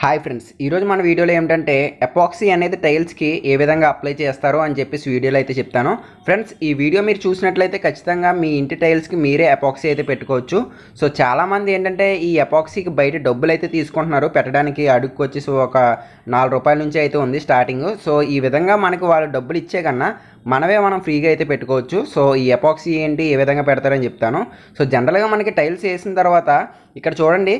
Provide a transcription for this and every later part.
hi friends ఈరోజు మన వీడియోలో ఏమిటంటే ఎపాక్సీ అనేది టైల్స్కి ఏ విధంగా అప్లై చేస్తారో అని చెప్పేసి వీడియోలో అయితే చెప్తాను ఫ్రెండ్స్ ఈ వీడియో మీరు చూసినట్లయితే ఖచ్చితంగా మీ ఇంటి టైల్స్కి మీరే ఎపాక్సీ అయితే పెట్టుకోవచ్చు సో చాలామంది ఏంటంటే ఈ ఎపాక్సీకి బయట డబ్బులు అయితే తీసుకుంటున్నారు పెట్టడానికి అడుగుకొచ్చేసి ఒక నాలుగు రూపాయల నుంచి అయితే ఉంది స్టార్టింగ్ సో ఈ విధంగా మనకి వాళ్ళు డబ్బులు ఇచ్చే కన్నా మనమే మనం ఫ్రీగా అయితే పెట్టుకోవచ్చు సో ఈ ఎపాక్సీ ఏంటి ఏ విధంగా పెడతారని చెప్తాను సో జనరల్గా మనకి టైల్స్ వేసిన తర్వాత ఇక్కడ చూడండి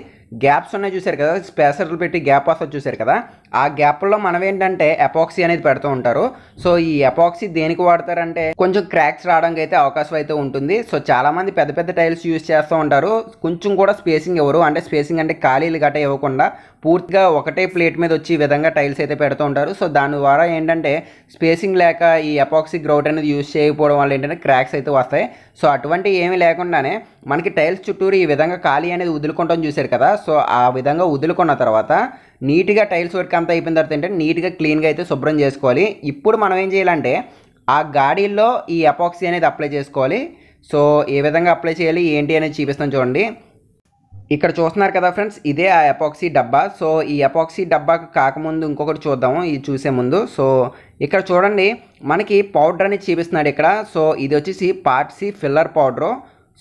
గ్యాప్స్ ఉన్నాయి చూశారు కదా స్పేసర్లు పెట్టి గ్యాప్ వస్తా చూసారు కదా ఆ గ్యాప్లో మనం ఏంటంటే ఎపాక్సీ అనేది పెడుతూ ఉంటారు సో ఈ ఎపాక్సీ దేనికి వాడతారంటే కొంచెం క్రాక్స్ రావడానికి అయితే అవకాశం అయితే ఉంటుంది సో చాలామంది పెద్ద పెద్ద టైల్స్ యూజ్ చేస్తూ ఉంటారు కొంచెం కూడా స్పేసింగ్ ఇవ్వరు అంటే స్పేసింగ్ అంటే ఖాళీలు గట్ట ఇవ్వకుండా పూర్తిగా ఒకటే ప్లేట్ మీద వచ్చి ఈ విధంగా టైల్స్ అయితే పెడుతూ ఉంటారు సో దాని ద్వారా ఏంటంటే స్పేసింగ్ లేక ఈ ఎపాక్సీ ఎపాక్సీ గ్రౌట్ అనేది యూజ్ చేయకపోవడం వల్ల ఏంటంటే క్రాక్స్ అయితే వస్తాయి సో అటువంటివి ఏమీ లేకుండానే మనకి టైల్స్ చుట్టూరు ఈ విధంగా ఖాళీ అనేది వదులుకుంటాం చూశారు కదా సో ఆ విధంగా వదులుకున్న తర్వాత నీట్గా టైల్స్ వర్క్ అంతా అయిపోయిన తర్వాత ఏంటంటే నీట్గా క్లీన్గా అయితే శుభ్రం చేసుకోవాలి ఇప్పుడు మనం ఏం చేయాలంటే ఆ గాడీల్లో ఈ అపాక్సీ అనేది అప్లై చేసుకోవాలి సో ఏ విధంగా అప్లై చేయాలి ఏంటి అనేది చూపిస్తాం చూడండి ఇక్కడ చూస్తున్నారు కదా ఫ్రెండ్స్ ఇదే ఆ ఎపాక్సీ డబ్బా సో ఈ ఎపాక్సీ డబ్బా కాకముందు ఇంకొకటి చూద్దాము ఇది చూసే ముందు సో ఇక్కడ చూడండి మనకి పౌడర్ అనేది చూపిస్తున్నాడు ఇక్కడ సో ఇది వచ్చేసి పార్ట్ ఫిల్లర్ పౌడరు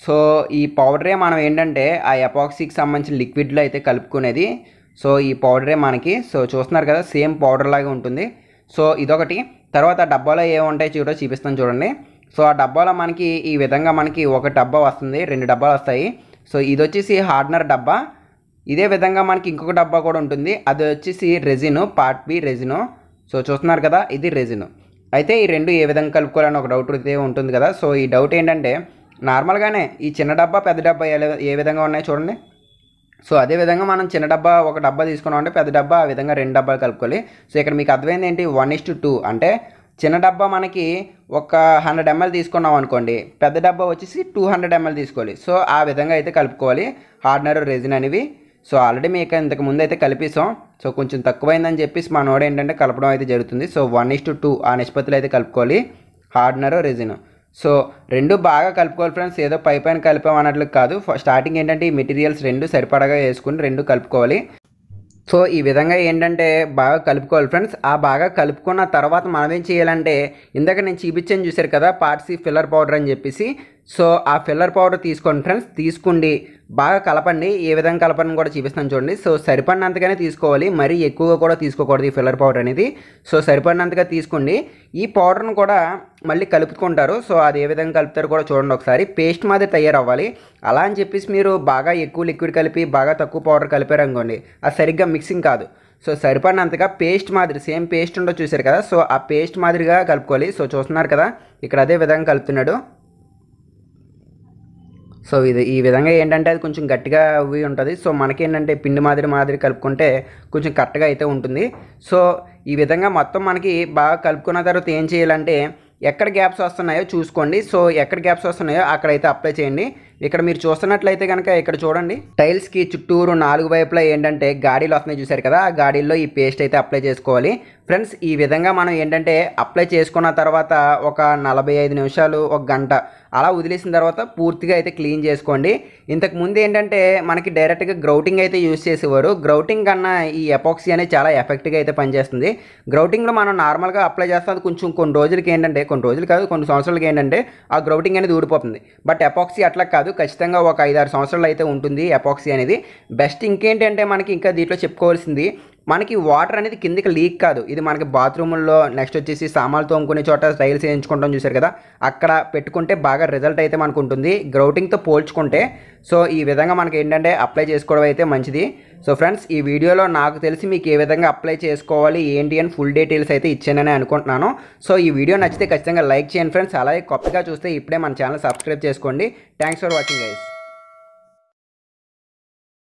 సో ఈ పౌడరే మనం ఏంటంటే ఆ ఎపాక్సీకి సంబంధించిన లిక్విడ్లో అయితే కలుపుకునేది సో ఈ పౌడరే మనకి సో చూస్తున్నారు కదా సేమ్ పౌడర్ లాగే ఉంటుంది సో ఇదొకటి తర్వాత డబ్బాలో ఏముంటాయి చూడో చూపిస్తాను చూడండి సో ఆ డబ్బాలో మనకి ఈ విధంగా మనకి ఒక డబ్బా వస్తుంది రెండు డబ్బాలు వస్తాయి సో ఇది వచ్చేసి హార్డ్నర్ డబ్బా ఇదే విధంగా మనకి ఇంకొక డబ్బా కూడా ఉంటుంది అది వచ్చేసి resin part B resin so చూస్తున్నారు కదా ఇది రెజిన్ అయితే ఈ రెండు ఏ విధంగా కలుపుకోవాలని ఒక డౌట్ అయితే ఉంటుంది కదా సో ఈ డౌట్ ఏంటంటే నార్మల్గానే ఈ చిన్న డబ్బా పెద్ద డబ్బా ఏ విధంగా ఉన్నాయి చూడండి సో అదే విధంగా మనం చిన్న డబ్బా ఒక డబ్బా తీసుకున్నామంటే పెద్ద డబ్బా ఆ విధంగా రెండు డబ్బాలు కలుపుకోవాలి సో ఇక్కడ మీకు అర్థమైంది ఏంటి వన్ ఇస్ టు టూ అంటే చిన్న డబ్బా మనకి ఒక హండ్రెడ్ ఎంఎల్ తీసుకున్నాం అనుకోండి పెద్ద డబ్బా వచ్చేసి టూ హండ్రెడ్ ఎంఎల్ తీసుకోవాలి సో ఆ విధంగా అయితే కలుపుకోవాలి హార్డ్నర్ రెజిన్ అనేవి సో ఆల్రెడీ మీకు ఇంతకు ముందు అయితే కలిపేసాం సో కొంచెం తక్కువైందని చెప్పేసి నోడ ఏంటంటే కలపడం అయితే జరుగుతుంది so one is to two ఆ నిష్పత్తులు అయితే కలుపుకోవాలి హార్డ్నర్ రెజిన్ సో రెండు బాగా కలుపుకోవాలి ఫ్రెండ్స్ ఏదో పైపైన పైన కలిపామన్నట్లు కాదు స్టార్టింగ్ ఏంటంటే ఈ మెటీరియల్స్ రెండు సరిపడగా వేసుకుని రెండు కలుపుకోవాలి సో ఈ విధంగా ఏంటంటే బాగా కలుపుకోవాలి ఫ్రెండ్స్ ఆ బాగా కలుపుకున్న తర్వాత మనం ఏం చేయాలంటే ఇందాక నేను చూపించాను చూశారు కదా పార్సీ ఫిల్లర్ పౌడర్ అని చెప్పేసి సో ఆ ఫిల్లర్ పౌడర్ తీసుకోండి ఫ్రెండ్స్ తీసుకోండి బాగా కలపండి ఏ విధంగా కలపండి కూడా చూపిస్తాను చూడండి సో సరిపడినంతగానే తీసుకోవాలి మరీ ఎక్కువగా కూడా తీసుకోకూడదు ఈ ఫిల్లర్ పౌడర్ అనేది సో సరిపడినంతగా తీసుకోండి ఈ పౌడర్ను కూడా మళ్ళీ కలుపుకుంటారు సో అది ఏ విధంగా కలుపుతారు కూడా చూడండి ఒకసారి పేస్ట్ మాదిరి తయారవ్వాలి అలా అని చెప్పేసి మీరు బాగా ఎక్కువ లిక్విడ్ కలిపి బాగా తక్కువ పౌడర్ కలిపారు అనుకోండి అది సరిగ్గా మిక్సింగ్ కాదు సో సరిపడినంతగా పేస్ట్ మాదిరి సేమ్ పేస్ట్ ఉండో చూశారు కదా సో ఆ పేస్ట్ మాదిరిగా కలుపుకోవాలి సో చూస్తున్నారు కదా ఇక్కడ అదే విధంగా కలుపుతున్నాడు సో ఇది ఈ విధంగా ఏంటంటే అది కొంచెం గట్టిగా అవి ఉంటుంది సో మనకి ఏంటంటే పిండి మాదిరి మాదిరి కలుపుకుంటే కొంచెం కరెక్ట్గా అయితే ఉంటుంది సో ఈ విధంగా మొత్తం మనకి బాగా కలుపుకున్న తర్వాత ఏం చేయాలంటే ఎక్కడ గ్యాప్స్ వస్తున్నాయో చూసుకోండి సో ఎక్కడ గ్యాప్స్ వస్తున్నాయో అక్కడైతే అప్లై చేయండి ఇక్కడ మీరు చూస్తున్నట్లయితే కనుక ఇక్కడ చూడండి టైల్స్ కి చుట్టూరు నాలుగు వైపులా ఏంటంటే గాడీలు వస్తున్నాయి చూసారు కదా ఆ గాడీల్లో ఈ పేస్ట్ అయితే అప్లై చేసుకోవాలి ఫ్రెండ్స్ ఈ విధంగా మనం ఏంటంటే అప్లై చేసుకున్న తర్వాత ఒక నలభై ఐదు నిమిషాలు ఒక గంట అలా వదిలేసిన తర్వాత పూర్తిగా అయితే క్లీన్ చేసుకోండి ఇంతకు ముందు ఏంటంటే మనకి డైరెక్ట్గా గ్రౌటింగ్ అయితే యూజ్ చేసేవారు గ్రౌటింగ్ కన్నా ఈ ఎపాక్సీ అనేది చాలా ఎఫెక్ట్గా అయితే పనిచేస్తుంది గ్రౌటింగ్లో మనం నార్మల్గా అప్లై చేస్తాం కొంచెం కొన్ని రోజులకి ఏంటంటే కొన్ని రోజులు కాదు కొన్ని సంవత్సరాలకి ఏంటంటే ఆ గ్రౌటింగ్ అనేది ఊడిపోతుంది బట్ ఎపాక్సీ అట్లా కాదు కాదు ఖచ్చితంగా ఒక ఐదారు సంవత్సరాలు అయితే ఉంటుంది ఎపాక్సీ అనేది బెస్ట్ ఇంకేంటంటే మనకి ఇంకా దీంట్లో చెప్పుకోవాల్సింది మనకి వాటర్ అనేది కిందకి లీక్ కాదు ఇది మనకి బాత్రూముల్లో నెక్స్ట్ వచ్చేసి సామాన్లు తోముకునే చోట స్టైల్స్ వేయించుకుంటాం చూసారు కదా అక్కడ పెట్టుకుంటే బాగా రిజల్ట్ అయితే మనకు ఉంటుంది గ్రౌటింగ్తో పోల్చుకుంటే సో ఈ విధంగా మనకి ఏంటంటే అప్లై చేసుకోవడం అయితే మంచిది సో ఫ్రెండ్స్ ఈ వీడియోలో నాకు తెలిసి మీకు ఏ విధంగా అప్లై చేసుకోవాలి ఏంటి అని ఫుల్ డీటెయిల్స్ అయితే ఇచ్చానని అనుకుంటున్నాను సో ఈ వీడియో నచ్చితే ఖచ్చితంగా లైక్ చేయండి ఫ్రెండ్స్ అలాగే కొత్తగా చూస్తే ఇప్పుడే మన ఛానల్ సబ్స్క్రైబ్ చేసుకోండి థ్యాంక్స్ ఫర్ వాచింగ్ గైస్